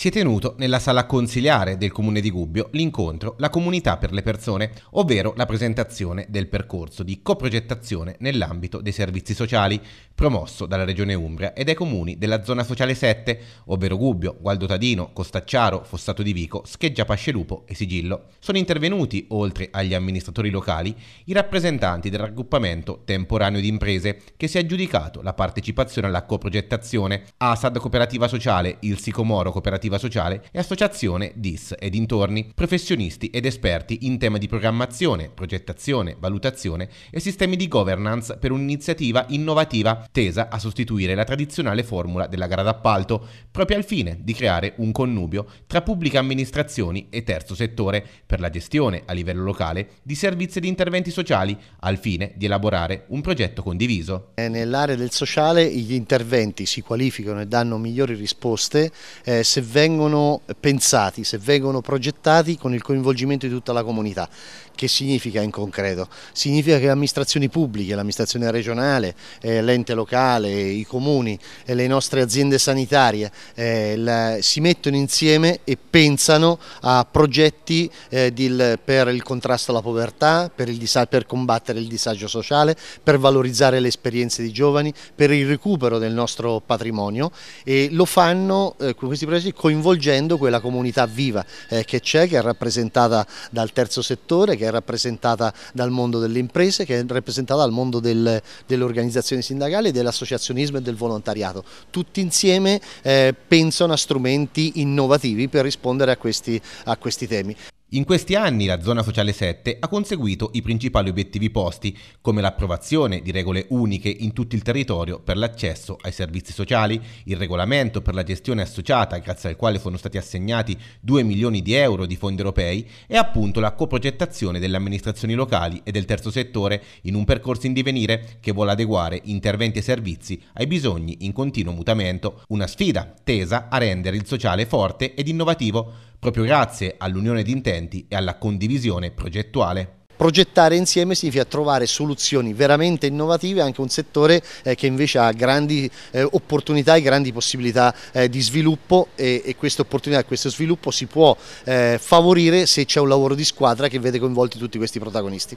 si è tenuto nella sala consiliare del comune di Gubbio l'incontro La comunità per le persone, ovvero la presentazione del percorso di coprogettazione nell'ambito dei servizi sociali promosso dalla Regione Umbria e dai comuni della zona sociale 7, ovvero Gubbio, Gualdo Tadino, Costacciaro, Fossato di Vico, Scheggia Pascelupo e Sigillo. Sono intervenuti, oltre agli amministratori locali, i rappresentanti del raggruppamento temporaneo di imprese che si è aggiudicato la partecipazione alla coprogettazione, ASAD Cooperativa Sociale, il Sicomoro Cooperativa cooperativa sociale e associazione DIS e dintorni, professionisti ed esperti in tema di programmazione, progettazione, valutazione e sistemi di governance per un'iniziativa innovativa tesa a sostituire la tradizionale formula della gara d'appalto, proprio al fine di creare un connubio tra pubbliche amministrazioni e terzo settore per la gestione a livello locale di servizi ed interventi sociali al fine di elaborare un progetto condiviso. Eh, nell'area del sociale gli interventi si qualificano e danno migliori risposte eh, se vengono pensati, se vengono progettati con il coinvolgimento di tutta la comunità. Che significa in concreto? Significa che le amministrazioni pubbliche, l'amministrazione regionale, eh, l'ente locale, i comuni, eh, le nostre aziende sanitarie eh, la, si mettono insieme e pensano a progetti eh, di, per il contrasto alla povertà, per, il, per combattere il disagio sociale, per valorizzare le esperienze dei giovani, per il recupero del nostro patrimonio e lo fanno eh, questi progetti con coinvolgendo quella comunità viva eh, che c'è, che è rappresentata dal terzo settore, che è rappresentata dal mondo delle imprese, che è rappresentata dal mondo del, organizzazioni sindacali, dell'associazionismo e del volontariato. Tutti insieme eh, pensano a strumenti innovativi per rispondere a questi, a questi temi. In questi anni la Zona Sociale 7 ha conseguito i principali obiettivi posti, come l'approvazione di regole uniche in tutto il territorio per l'accesso ai servizi sociali, il regolamento per la gestione associata grazie al quale sono stati assegnati 2 milioni di euro di fondi europei e appunto la coprogettazione delle amministrazioni locali e del terzo settore in un percorso in divenire che vuole adeguare interventi e servizi ai bisogni in continuo mutamento, una sfida tesa a rendere il sociale forte ed innovativo proprio grazie all'unione di intenti e alla condivisione progettuale. Progettare insieme significa trovare soluzioni veramente innovative anche un settore eh, che invece ha grandi eh, opportunità e grandi possibilità eh, di sviluppo e, e questa opportunità, questo sviluppo si può favorire se c'è un lavoro di squadra che vede coinvolti tutti questi protagonisti.